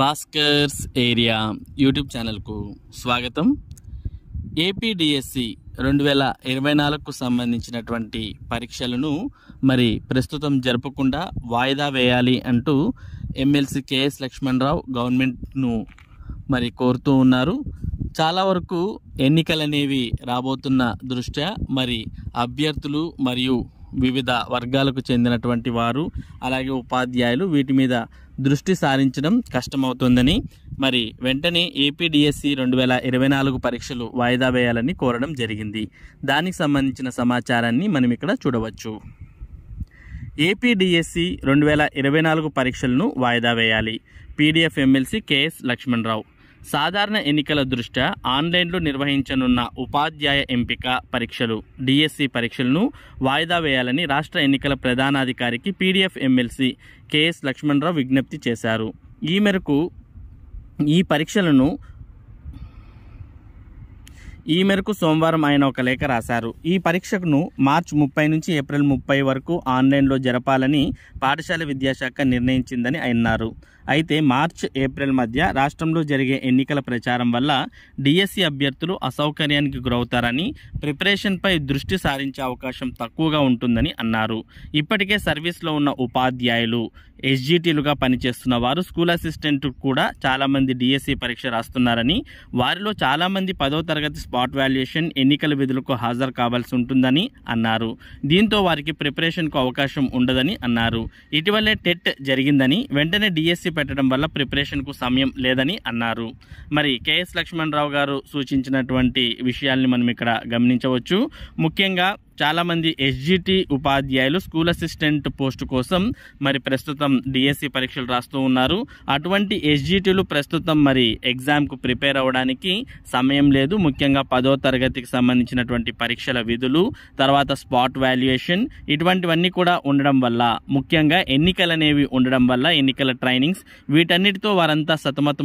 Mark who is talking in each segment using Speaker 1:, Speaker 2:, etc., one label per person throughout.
Speaker 1: Bhaskar's area YouTube ఛానల్కు స్వాగతం APDSC రెండు వేల ఇరవై నాలుగుకు సంబంధించినటువంటి పరీక్షలను మరి ప్రస్తుతం జరపకుండా వాయిదా వేయాలి అంటూ ఎమ్మెల్సీ లక్ష్మణ్ లక్ష్మణరావు గవర్నమెంట్ను మరి కోరుతూ ఉన్నారు చాలా వరకు ఎన్నికలనేవి రాబోతున్న దృష్ట్యా మరి అభ్యర్థులు మరియు వివిధ వర్గాలకు చెందినటువంటి వారు అలాగే ఉపాధ్యాయులు వీటి మీద దృష్టి సారించడం కష్టమవుతుందని మరి వెంటనే ఏపీడిఎస్సి రెండు వేల ఇరవై నాలుగు పరీక్షలు వాయిదా వేయాలని కోరడం జరిగింది దానికి సంబంధించిన సమాచారాన్ని మనం ఇక్కడ చూడవచ్చు ఏపీడిఎస్సి రెండు వేల ఇరవై నాలుగు పరీక్షలను వాయిదా వేయాలి పీడిఎఫ్ ఎమ్మెల్సీ కెఎస్ లక్ష్మణరావు సాధారణ ఎన్నికల దృష్ట్యా ఆన్లైన్లో నిర్వహించనున్న ఉపాధ్యాయ ఎంపిక పరీక్షలు డిఎస్సి పరీక్షలను వాయిదా వేయాలని రాష్ట్ర ఎన్నికల ప్రధానాధికారికి పీడీఎఫ్ ఎమ్మెల్సీ కెఎస్ లక్ష్మణరావు విజ్ఞప్తి చేశారు ఈ మేరకు ఈ పరీక్షలను ఈ మేరకు సోమవారం ఆయన ఒక లేఖ రాశారు ఈ పరీక్షను మార్చ్ ముప్పై నుంచి ఏప్రిల్ ముప్పై వరకు ఆన్లైన్లో జరపాలని పాఠశాల విద్యాశాఖ నిర్ణయించిందని అన్నారు అయితే మార్చ్ ఏప్రిల్ మధ్య రాష్ట్రంలో జరిగే ఎన్నికల ప్రచారం వల్ల డిఎస్సీ అభ్యర్థులు అసౌకర్యానికి గురవుతారని ప్రిపరేషన్పై దృష్టి సారించే అవకాశం తక్కువగా ఉంటుందని అన్నారు ఇప్పటికే సర్వీస్లో ఉన్న ఉపాధ్యాయులు ఎస్జీటీలుగా పనిచేస్తున్న వారు స్కూల్ అసిస్టెంట్ కూడా చాలామంది డిఎస్సీ పరీక్ష రాస్తున్నారని వారిలో చాలామంది పదో తరగతి స్పాట్ వాల్యుయేషన్ ఎన్నికల విధులకు హాజరు కావాల్సి ఉంటుందని అన్నారు దీంతో వారికి ప్రిపరేషన్కు అవకాశం ఉండదని అన్నారు ఇటీవలే టెట్ జరిగిందని వెంటనే డిఎస్సి పెట్టడం వల్ల ప్రిపరేషన్కు సమయం లేదని అన్నారు మరి కేఎస్ లక్ష్మణరావు గారు సూచించినటువంటి విషయాల్ని మనం ఇక్కడ గమనించవచ్చు ముఖ్యంగా చాలామంది ఎస్జిటి ఉపాధ్యాయులు స్కూల్ అసిస్టెంట్ పోస్టు కోసం మరి ప్రస్తుతం డిఎస్సి e పరీక్షలు రాస్తూ ఉన్నారు అటువంటి ఎస్జిటిలు ప్రస్తుతం మరి ఎగ్జామ్కు ప్రిపేర్ అవ్వడానికి సమయం లేదు ముఖ్యంగా పదో తరగతికి సంబంధించినటువంటి పరీక్షల విధులు తర్వాత స్పాట్ వాల్యుయేషన్ ఇటువంటివన్నీ కూడా ఉండడం వల్ల ముఖ్యంగా ఎన్నికలనేవి ఉండడం వల్ల ఎన్నికల ట్రైనింగ్స్ వీటన్నిటితో వారంతా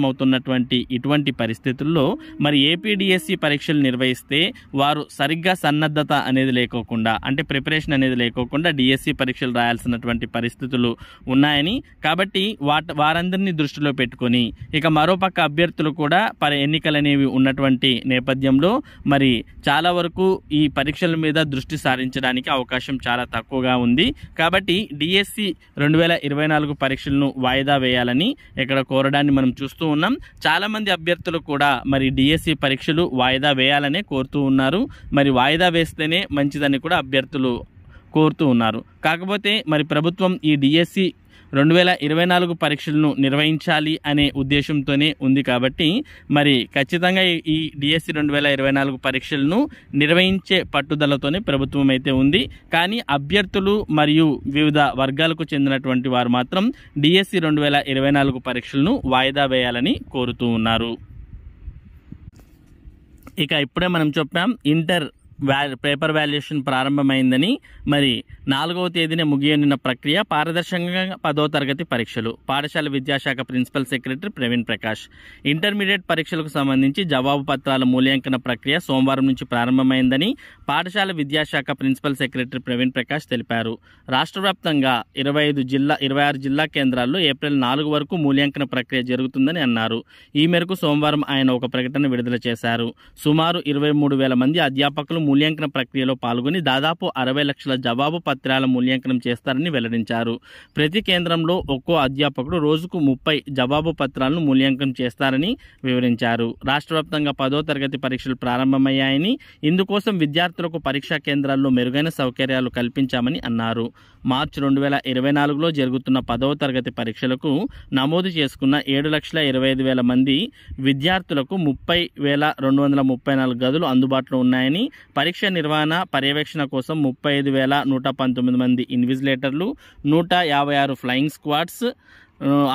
Speaker 1: అవుతున్నటువంటి ఇటువంటి పరిస్థితుల్లో మరి ఏపీడిఎస్సి e పరీక్షలు నిర్వహిస్తే వారు సరిగ్గా సన్నద్ధత అనేది లేక లేకోకుండా అంటే ప్రిపరేషన్ అనేది లేకోకుండా డిఎస్సి పరీక్షలు రాయాల్సినటువంటి పరిస్థితులు ఉన్నాయని కాబట్టి వాట్ వారందరినీ దృష్టిలో పెట్టుకొని ఇక మరోపక్క అభ్యర్థులు కూడా పరి ఎన్నికలనేవి ఉన్నటువంటి నేపథ్యంలో మరి చాలా వరకు ఈ పరీక్షల మీద దృష్టి సారించడానికి అవకాశం చాలా తక్కువగా ఉంది కాబట్టి డిఎస్సి రెండు వేల ఇరవై నాలుగు పరీక్షలను వాయిదా వేయాలని ఇక్కడ కోరడాన్ని మనం చూస్తూ ఉన్నాం చాలామంది అభ్యర్థులు కూడా మరి డిఎస్సి పరీక్షలు వాయిదా వేయాలనే కోరుతూ ఉన్నారు మరి వాయిదా వేస్తేనే మంచిదని చేయాలని కూడా అభ్యర్థులు కోరుతూ ఉన్నారు కాకపోతే మరి ప్రభుత్వం ఈ డిఎస్సి రెండు వేల ఇరవై నాలుగు పరీక్షలను నిర్వహించాలి అనే ఉద్దేశంతోనే ఉంది కాబట్టి మరి ఖచ్చితంగా ఈ డిఎస్సి రెండు వేల ఇరవై నాలుగు పరీక్షలను నిర్వహించే పట్టుదలతోనే ప్రభుత్వం అయితే ఉంది కానీ అభ్యర్థులు మరియు వివిధ వర్గాలకు చెందినటువంటి వారు మాత్రం డిఎస్సి రెండు వేల ఇరవై నాలుగు పరీక్షలను వాయిదా వేయాలని కోరుతూ ఉన్నారు ఇక ఇప్పుడే మనం చెప్పాం ఇంటర్ పేపర్ వాల్యుయేషన్ ప్రారంభమైందని మరి నాలుగవ తేదీన ముగియనున్న ప్రక్రియ పారదర్శకంగా పదో తరగతి పరీక్షలు పాఠశాల విద్యాశాఖ principal secretary Praveen Prakash intermediate పరీక్షలకు సంబంధించి జవాబు పత్రాల మూల్యాంకన ప్రక్రియ సోమవారం నుంచి ప్రారంభమైందని పాఠశాల విద్యాశాఖ ప్రిన్సిపల్ సెక్రటరీ ప్రవీణ్ ప్రకాష్ తెలిపారు రాష్ట్ర వ్యాప్తంగా ఇరవై ఐదు జిల్లా ఇరవై ఆరు జిల్లా కేంద్రాల్లో ఏప్రిల్ నాలుగు వరకు మూల్యాంకన ప్రక్రియ జరుగుతుందని అన్నారు ఈ మేరకు సోమవారం ఆయన ఒక ప్రకటన విడుదల చేశారు సుమారు ఇరవై మూడు వేల మంది అధ్యాపకులు మూల్యాంకన ప్రక్రియలో పాల్గొని దాదాపు అరవై లక్షల జవాబు పత్రాల మూల్యాంకనం చేస్తారని వెల్లడించారు ప్రతి కేంద్రంలో ఒక్కో అధ్యాపకుడు రోజుకు ముప్పై జవాబు పత్రాలను మూల్యాంకనం చేస్తారని వివరించారు రాష్ట్ర వ్యాప్తంగా పదో తరగతి పరీక్షలు ప్రారంభమయ్యాయని ఇందుకోసం విద్యార్థులకు పరీక్షా కేంద్రాల్లో మెరుగైన సౌకర్యాలు కల్పించామని అన్నారు మార్చి రెండు వేల ఇరవై నాలుగులో జరుగుతున్న పదవ తరగతి పరీక్షలకు నమోదు చేసుకున్న ఏడు లక్షల ఇరవై ఐదు వేల మంది విద్యార్థులకు ముప్పై వేల రెండు వందల ముప్పై నాలుగు గదులు అందుబాటులో ఉన్నాయని పరీక్ష నిర్వహణ పర్యవేక్షణ కోసం ముప్పై ఐదు వేల నూట పంతొమ్మిది మంది ఇన్విజిలేటర్లు నూట యాభై ఆరు ఫ్లయింగ్ స్క్వాడ్స్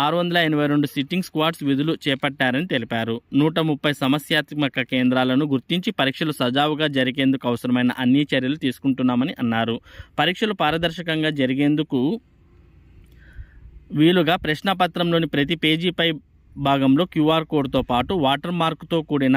Speaker 1: ఆరు వందల ఎనభై రెండు సిట్టింగ్ స్క్వాడ్స్ విధులు చేపట్టారని తెలిపారు నూట ముప్పై సమస్యాత్మక కేంద్రాలను గుర్తించి పరీక్షలు సజావుగా జరిగేందుకు అవసరమైన అన్ని చర్యలు తీసుకుంటున్నామని అన్నారు పరీక్షలు పారదర్శకంగా జరిగేందుకు వీలుగా ప్రశ్నపత్రంలోని ప్రతి పేజీపై భాగంలో క్యూఆర్ కోడ్తో పాటు వాటర్ మార్క్తో కూడిన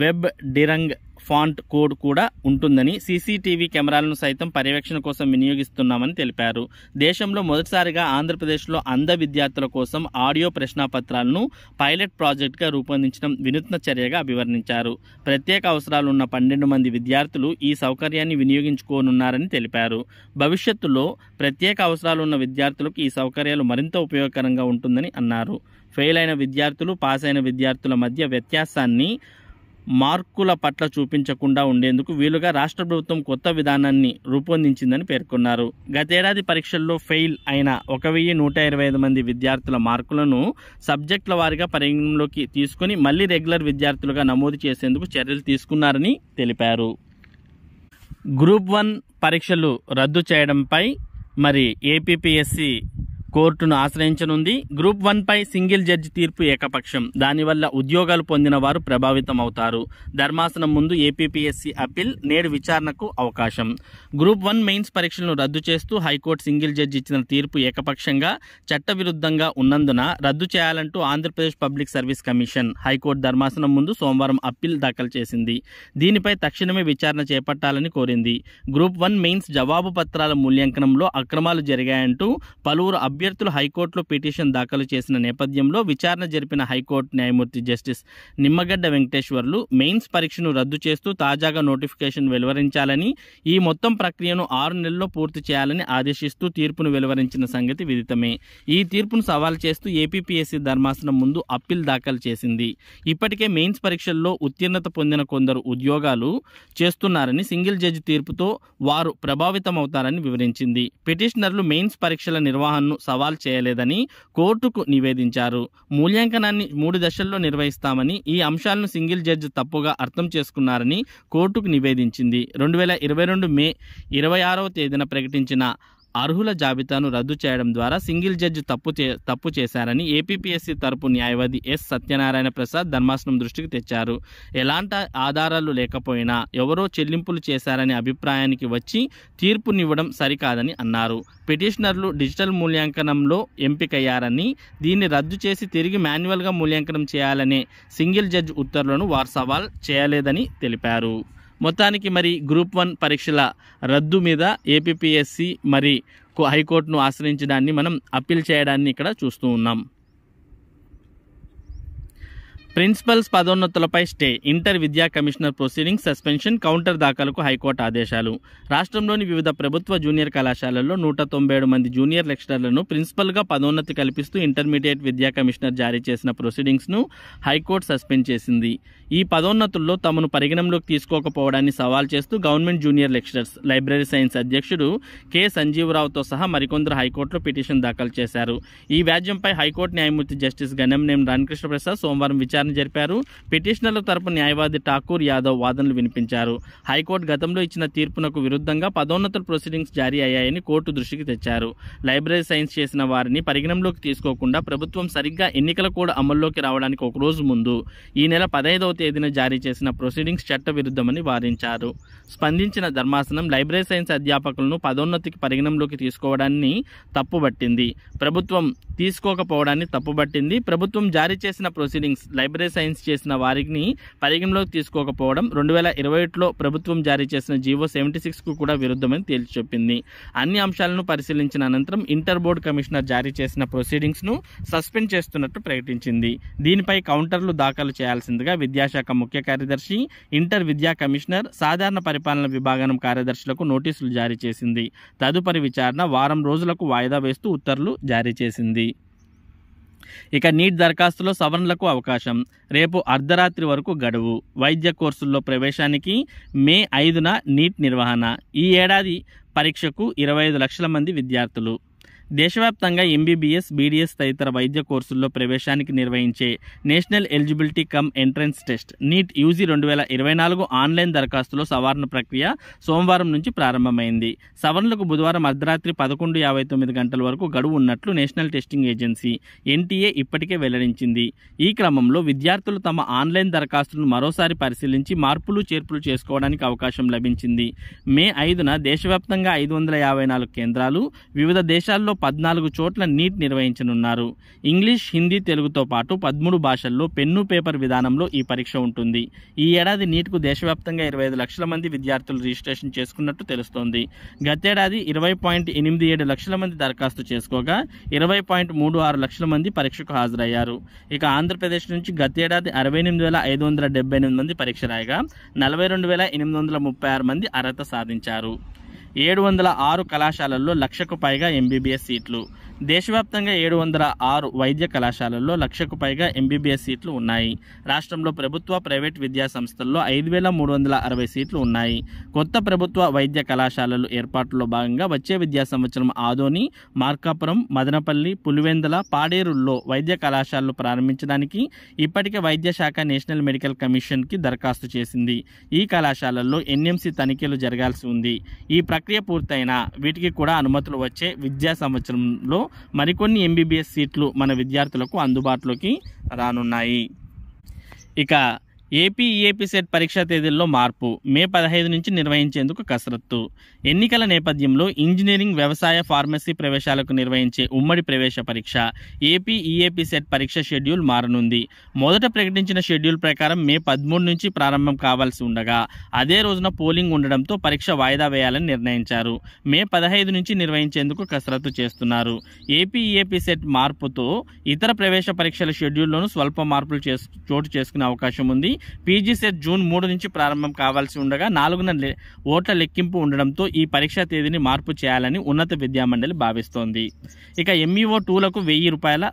Speaker 1: వెబ్ డిరంగ్ ఫాంట్ కోడ్ కూడా ఉంటుందని సీసీటీవీ కెమెరాలను సైతం పర్యవేక్షణ కోసం వినియోగిస్తున్నామని తెలిపారు దేశంలో మొదటిసారిగా ఆంధ్రప్రదేశ్లో అంధ విద్యార్థుల కోసం ఆడియో ప్రశ్నాపత్రాలను పైలట్ ప్రాజెక్టుగా రూపొందించడం వినూత్న చర్యగా అభివర్ణించారు ప్రత్యేక అవసరాలున్న పన్నెండు మంది విద్యార్థులు ఈ సౌకర్యాన్ని వినియోగించుకోనున్నారని తెలిపారు భవిష్యత్తులో ప్రత్యేక అవసరాలున్న విద్యార్థులకు ఈ సౌకర్యాలు మరింత ఉపయోగకరంగా ఉంటుందని అన్నారు ఫెయిల్ అయిన విద్యార్థులు పాస్ అయిన విద్యార్థుల మధ్య వ్యత్యాసాన్ని మార్కుల పట్ల చూపించకుండా ఉండేందుకు వీలుగా రాష్ట్ర ప్రభుత్వం కొత్త విధానాన్ని రూపొందించిందని పేర్కొన్నారు గతేడాది పరీక్షల్లో ఫెయిల్ అయిన ఒక వెయ్యి నూట ఇరవై ఐదు మంది విద్యార్థుల మార్కులను సబ్జెక్టుల వారిగా పరిగణలోకి తీసుకుని మళ్లీ రెగ్యులర్ విద్యార్థులుగా నమోదు చేసేందుకు చర్యలు తీసుకున్నారని తెలిపారు గ్రూప్ వన్ పరీక్షలు రద్దు చేయడంపై మరి ఏపీఎస్సి కోర్టును ఆశ్రయించనుంది గ్రూప్ వన్పై సింగిల్ జడ్జి తీర్పు ఏకపక్షం దానివల్ల ఉద్యోగాలు పొందిన వారు ప్రభావితం అవుతారు ధర్మాసనం ముందు ఏపీపీఎస్సీ అప్పీల్ నేడు విచారణకు అవకాశం గ్రూప్ వన్ మెయిన్స్ పరీక్షలను రద్దు చేస్తూ హైకోర్టు సింగిల్ జడ్జి ఇచ్చిన తీర్పు ఏకపక్షంగా చట్టవిరుద్ధంగా ఉన్నందున రద్దు చేయాలంటూ Andhra Pradesh public service commission high court ధర్మాసనం ముందు సోమవారం అప్పీల్ దాఖలు చేసింది దీనిపై తక్షణమే విచారణ చేపట్టాలని కోరింది గ్రూప్ వన్ మెయిన్స్ జవాబు పత్రాల మూల్యాంకనంలో అక్రమాలు జరిగాయంటూ పలువురు అభ్యర్థులు హైకోర్టులో పిటిషన్ దాఖలు చేసిన నేపథ్యంలో విచారణ జరిపిన హైకోర్టు న్యాయమూర్తి జస్టిస్ నిమ్మగడ్డ వెంకటేశ్వర్లు మెయిన్స్ పరీక్షను రద్దు చేస్తూ తాజాగా నోటిఫికేషన్ వెలువరించాలని ఈ మొత్తం ప్రక్రియను ఆరు నెలల్లో పూర్తి చేయాలని ఆదేశిస్తూ తీర్పును వెలువరించిన సంగతి విదితమే ఈ తీర్పును సవాల్ చేస్తూ ఏపీపీఎస్సీ ధర్మాసనం ముందు అప్పీల్ దాఖలు చేసింది ఇప్పటికే మెయిన్స్ పరీక్షల్లో ఉత్తీర్ణత పొందిన కొందరు ఉద్యోగాలు చేస్తున్నారని సింగిల్ జడ్జి తీర్పుతో వారు ప్రభావితమవుతారని వివరించింది పిటిషనర్లు మెయిన్స్ పరీక్షల నిర్వహణను సవాల్ చేయలేదని కోర్టుకు నివేదించారు మూల్యాంకనాన్ని మూడు దశల్లో నిర్వహిస్తామని ఈ అంశాలను సింగిల్ జడ్జి తప్పుగా అర్థం చేసుకున్నారని కోర్టుకు నివేదించింది రెండు వేల ఇరవై రెండు మే ఇరవై ఆరవ తేదీన ప్రకటించిన అర్హుల జాబితాను రద్దు చేయడం ద్వారా సింగిల్ జడ్జి తప్పు చే తప్పు చేశారని ఏపీపీఎస్సీ తరపు న్యాయవాది ఎస్ సత్యనారాయణ ప్రసాద్ ధర్మాసనం దృష్టికి తెచ్చారు ఎలాంటి ఆధారాలు లేకపోయినా ఎవరో చెల్లింపులు చేశారనే అభిప్రాయానికి వచ్చి తీర్పునివ్వడం సరికాదని అన్నారు పిటిషనర్లు డిజిటల్ మూల్యాంకనంలో ఎంపికయ్యారని దీన్ని రద్దు చేసి తిరిగి మాన్యువల్గా మూల్యాంకనం చేయాలనే సింగిల్ జడ్జి ఉత్తర్వులను వారు సవాల్ చేయలేదని తెలిపారు మొత్తానికి మరి గ్రూప్ వన్ పరీక్షల రద్దు మీద ఏపీపీఎస్సి మరి హైకోర్టును ఆశ్రయించడాన్ని మనం అప్పీల్ చేయడాన్ని ఇక్కడ చూస్తూ ఉన్నాం ప్రిన్సిపల్స్ పదోన్నతులపై స్టే ఇంటర్ విద్యా కమిషనర్ ప్రొసీడింగ్ సస్పెన్షన్ కౌంటర్ దాఖలకు హైకోర్టు ఆదేశాలు రాష్ట్రంలోని వివిధ ప్రభుత్వ జూనియర్ కళాశాలల్లో నూట తొంభై ఏడు మంది జూనియర్ లెక్చరర్లను ప్రిన్సిపల్గా పదోన్నతి కల్పిస్తూ ఇంటర్మీడియట్ విద్యా కమిషనర్ జారీ చేసిన ప్రొసీడింగ్స్ను హైకోర్టు సస్పెండ్ చేసింది ఈ పదోన్నతుల్లో తమను పరిగణంలోకి తీసుకోకపోవడాన్ని సవాల్ చేస్తూ government junior lecturers library science అధ్యక్షుడు కె సంజీవరావుతో సహా మరికొందరు హైకోర్టులో పిటిషన్ దాఖలు చేశారు ఈ వ్యాజ్యంపై హైకోర్టు న్యాయమూర్తి జస్టిస్ గణంనేం రామకృష్ణ ప్రసాద్ సోమవారం విచారణ విచారణ జరిపారు పిటిషనర్ల తరపు న్యాయవాది ఠాకూర్ యాదవ్ వాదనలు వినిపించారు హైకోర్టు గతంలో ఇచ్చిన తీర్పునకు విరుద్ధంగా పదోన్నతుల ప్రొసీడింగ్స్ జారీ అయ్యాయని కోర్టు దృష్టికి తెచ్చారు లైబ్రరీ సైన్స్ చేసిన వారిని పరిగణంలోకి తీసుకోకుండా ప్రభుత్వం సరిగ్గా ఎన్నికల కోడ్ అమల్లోకి రావడానికి ఒక రోజు ముందు ఈ నెల పదహైదవ తేదీన జారీ చేసిన ప్రొసీడింగ్స్ చట్టవిరుద్ధమని వారించారు స్పందించిన ధర్మాసనం లైబ్రరీ సైన్స్ అధ్యాపకులను పదోన్నతికి పరిగణంలోకి తీసుకోవడాన్ని తప్పుబట్టింది ప్రభుత్వం తీసుకోకపోవడాన్ని తప్పుబట్టింది ప్రభుత్వం జారీ చేసిన ప్రొసీడింగ్స్ లైబ్రరీ సైన్స్ చేసిన వారిని పరిగణలోకి తీసుకోకపోవడం రెండు వేల ఇరవై ఒకటిలో ప్రభుత్వం జారీ చేసిన జీవో సెవెంటీ సిక్స్కు కూడా విరుద్ధమని తేల్చి చెప్పింది అన్ని అంశాలను పరిశీలించిన అనంతరం ఇంటర్ బోర్డు కమిషనర్ జారీ చేసిన ప్రొసీడింగ్స్ను సస్పెండ్ చేస్తున్నట్టు ప్రకటించింది దీనిపై కౌంటర్లు దాఖలు చేయాల్సిందిగా విద్యాశాఖ ముఖ్య కార్యదర్శి ఇంటర్ విద్యా కమిషనర్ సాధారణ పరిపాలన విభాగం కార్యదర్శులకు నోటీసులు జారీ చేసింది తదుపరి విచారణ వారం రోజులకు వాయిదా వేస్తూ ఉత్తర్వులు జారీ చేసింది ఇక నీట్ దరఖాస్తులో సవరణలకు అవకాశం రేపు అర్ధరాత్రి వరకు గడువు వైద్య కోర్సుల్లో ప్రవేశానికి మే ఐదున నీట్ నిర్వహణ ఈ ఏడాది పరీక్షకు ఇరవై ఐదు లక్షల మంది విద్యార్థులు దేశవ్యాప్తంగా ఎంబీబీఎస్ బీడీఎస్ తదితర వైద్య కోర్సుల్లో ప్రవేశానికి నిర్వహించే national eligibility cum entrance test NEET UG రెండు వేల ఇరవై నాలుగు ఆన్లైన్ దరఖాస్తులో సవరణ ప్రక్రియ సోమవారం నుంచి ప్రారంభమైంది సవరణలకు బుధవారం అర్ధరాత్రి పదకొండు యాభై తొమ్మిది గంటల వరకు గడువు ఉన్నట్లు నేషనల్ టెస్టింగ్ ఏజెన్సీ ఎన్టీఏ ఇప్పటికే వెల్లడించింది ఈ క్రమంలో విద్యార్థులు తమ ఆన్లైన్ దరఖాస్తులను మరోసారి పరిశీలించి మార్పులు చేర్పులు చేసుకోవడానికి అవకాశం లభించింది మే ఐదున దేశవ్యాప్తంగా ఐదు వందల యాభై నాలుగు కేంద్రాలు వివిధ దేశాల్లో పద్నాలుగు చోట్ల నీట్ నిర్వహించనున్నారు ఇంగ్లీష్ హిందీ తెలుగుతో పాటు పదమూడు భాషల్లో పెన్ను పేపర్ విధానంలో ఈ పరీక్ష ఉంటుంది ఈ ఏడాది నీట్కు దేశవ్యాప్తంగా ఇరవై ఐదు లక్షల మంది విద్యార్థులు రిజిస్ట్రేషన్ చేసుకున్నట్టు తెలుస్తోంది గతేడాది ఇరవై పాయింట్ ఎనిమిది ఏడు లక్షల మంది దరఖాస్తు చేసుకోగా ఇరవై పాయింట్ మూడు ఆరు లక్షల మంది పరీక్షకు హాజరయ్యారు ఇక ఆంధ్రప్రదేశ్ నుంచి గతేడాది అరవై ఎనిమిది వేల ఐదు వందల డెబ్బై ఎనిమిది మంది పరీక్ష రాయగా నలభై రెండు వేల ఎనిమిది వందల ముప్పై ఆరు మంది అర్హత సాధించారు ఏడు వందల ఆరు కళాశాలల్లో లక్షకు పైగా ఎంబీబీఎస్ సీట్లు దేశవ్యాప్తంగా ఏడు వందల ఆరు వైద్య కళాశాలల్లో లక్షకు పైగా ఎంబీబీఎస్ సీట్లు ఉన్నాయి రాష్ట్రంలో ప్రభుత్వ ప్రైవేట్ విద్యా సంస్థల్లో ఐదు వేల మూడు వందల అరవై సీట్లు ఉన్నాయి కొత్త ప్రభుత్వ వైద్య కళాశాలలు ఏర్పాటులో భాగంగా వచ్చే విద్యా సంవత్సరం ఆదోని మార్కాపురం మదనపల్లి పులివెందల పాడేరుల్లో వైద్య కళాశాలలు ప్రారంభించడానికి ఇప్పటికే వైద్య శాఖ నేషనల్ మెడికల్ కమిషన్కి దరఖాస్తు చేసింది ఈ కళాశాలల్లో ఎన్ఎంసీ తనిఖీలు జరగాల్సి ఉంది ఈ ప్రక్రియ పూర్తయిన వీటికి కూడా అనుమతులు వచ్చే విద్యా సంవత్సరంలో మరికొన్ని ఎంబీబీఎస్ సీట్లు మన విద్యార్థులకు అందుబాటులోకి రానున్నాయి ఇక ఏపీ ఈఏపీ సెట్ పరీక్షా తేదీల్లో మార్పు మే పదహైదు నుంచి నిర్వహించేందుకు కసరత్తు ఎన్నికల నేపథ్యంలో ఇంజనీరింగ్ వ్యవసాయ ఫార్మసీ ప్రవేశాలకు నిర్వహించే ఉమ్మడి ప్రవేశ పరీక్ష ఏపీ ఈఏపీ సెట్ పరీక్ష షెడ్యూల్ మారనుంది మొదట ప్రకటించిన షెడ్యూల్ ప్రకారం మే పదమూడు నుంచి ప్రారంభం కావాల్సి ఉండగా అదే రోజున పోలింగ్ ఉండడంతో పరీక్ష వాయిదా వేయాలని నిర్ణయించారు మే పదహైదు నుంచి నిర్వహించేందుకు కసరత్తు చేస్తున్నారు ఏపీ ఈఏపీ సెట్ మార్పుతో ఇతర ప్రవేశ పరీక్షల షెడ్యూల్లోనూ స్వల్ప మార్పులు చోటు చేసుకునే అవకాశం ఉంది పీజీ సెట్ జూన్ మూడు నుంచి ప్రారంభం కావాల్సి ఉండగా నాలుగున ఓట్ల లెక్కింపు ఉండడంతో ఈ పరీక్షా తేదీని మార్పు చేయాలని ఉన్నత విద్యామండలి భావిస్తోంది ఇక ఎంఈఓ e టూలకు వెయ్యి రూపాయల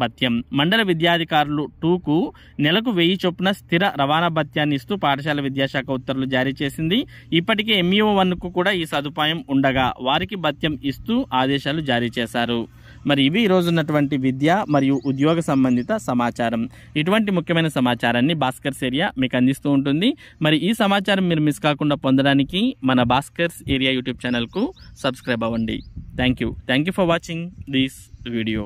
Speaker 1: భత్యం మండల విద్యాధికారులు టూకు నెలకు వెయ్యి చొప్పున స్థిర రవాణా భత్యాన్ని ఇస్తూ పాఠశాల విద్యాశాఖ ఉత్తర్వులు జారీ చేసింది ఇప్పటికే ఎంఈఓ e వన్కు కూడా ఈ సదుపాయం ఉండగా వారికి భత్యం ఇస్తూ ఆదేశాలు జారీ చేశారు మరి ఇవి ఈరోజు ఉన్నటువంటి విద్య మరియు ఉద్యోగ సంబంధిత సమాచారం ఇటువంటి ముఖ్యమైన సమాచారాన్ని భాస్కర్ ఏరియా మీకు అందిస్తూ ఉంటుంది మరి ఈ సమాచారం మీరు మిస్ కాకుండా పొందడానికి మన భాస్కర్స్ ఏరియా యూట్యూబ్ ఛానల్కు సబ్స్క్రైబ్ అవ్వండి thank you thank you for watching this video